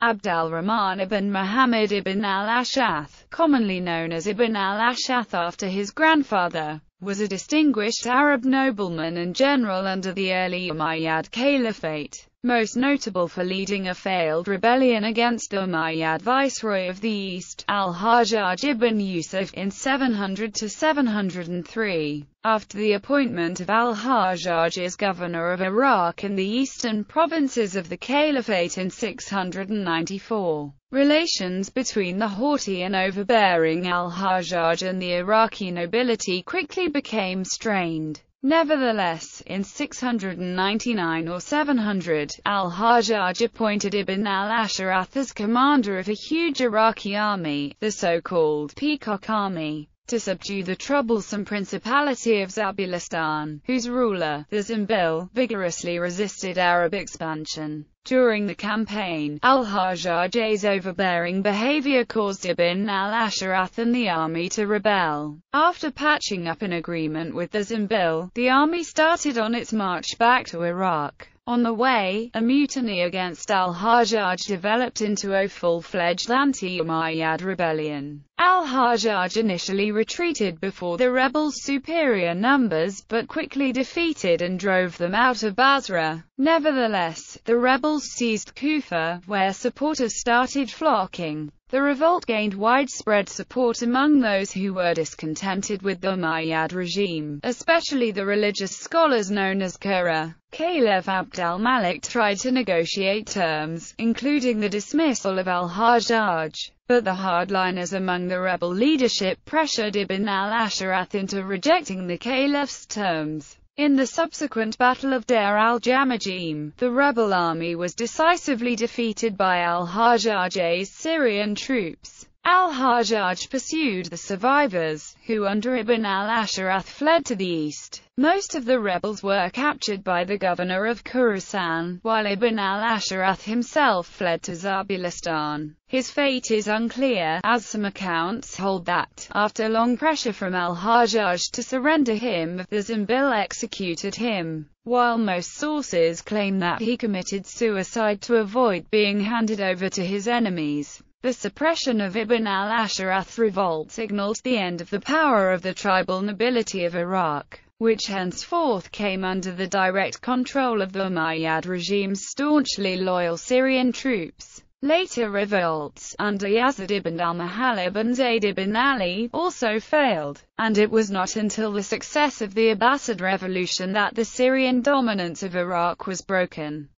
al rahman ibn Muhammad ibn al-Ashath, commonly known as Ibn al-Ashath after his grandfather, was a distinguished Arab nobleman and general under the early Umayyad Caliphate most notable for leading a failed rebellion against the Umayyad viceroy of the East, al-Hajjaj ibn Yusuf, in 700-703. After the appointment of al-Hajjaj as governor of Iraq and the eastern provinces of the Caliphate in 694, relations between the haughty and overbearing al-Hajjaj and the Iraqi nobility quickly became strained. Nevertheless, in 699 or 700, al-Hajjaj appointed Ibn al-Ash'arath as commander of a huge Iraqi army, the so-called Peacock Army to subdue the troublesome principality of Zabulistan, whose ruler, the Zimbil, vigorously resisted Arab expansion. During the campaign, al-Hajjaj's overbearing behavior caused Ibn al-Asharath and the army to rebel. After patching up an agreement with the Zimbil, the army started on its march back to Iraq. On the way, a mutiny against al-Hajjaj developed into a full-fledged anti-Umayyad rebellion. Al-Hajjaj initially retreated before the rebels' superior numbers, but quickly defeated and drove them out of Basra. Nevertheless, the rebels seized Kufa, where supporters started flocking. The revolt gained widespread support among those who were discontented with the Umayyad regime, especially the religious scholars known as Qura'. Caliph Abd al-Malik tried to negotiate terms, including the dismissal of al-Hajjaj, but the hardliners among the rebel leadership pressured Ibn al-Asharath into rejecting the caliph's terms. In the subsequent Battle of Deir al-Jamajim, the rebel army was decisively defeated by al-Hajjaj's Syrian troops. Al-Hajjaj pursued the survivors, who under Ibn al-Asharath fled to the east. Most of the rebels were captured by the governor of Khorasan, while Ibn al-Asharath himself fled to Zabulistan. His fate is unclear, as some accounts hold that, after long pressure from al-Hajjaj to surrender him, the Zimbil executed him, while most sources claim that he committed suicide to avoid being handed over to his enemies. The suppression of Ibn al-Asharath's revolt signaled the end of the power of the tribal nobility of Iraq which henceforth came under the direct control of the Umayyad regime's staunchly loyal Syrian troops. Later revolts, under Yazid ibn al mahalib and Zayd ibn Ali, also failed, and it was not until the success of the Abbasid Revolution that the Syrian dominance of Iraq was broken.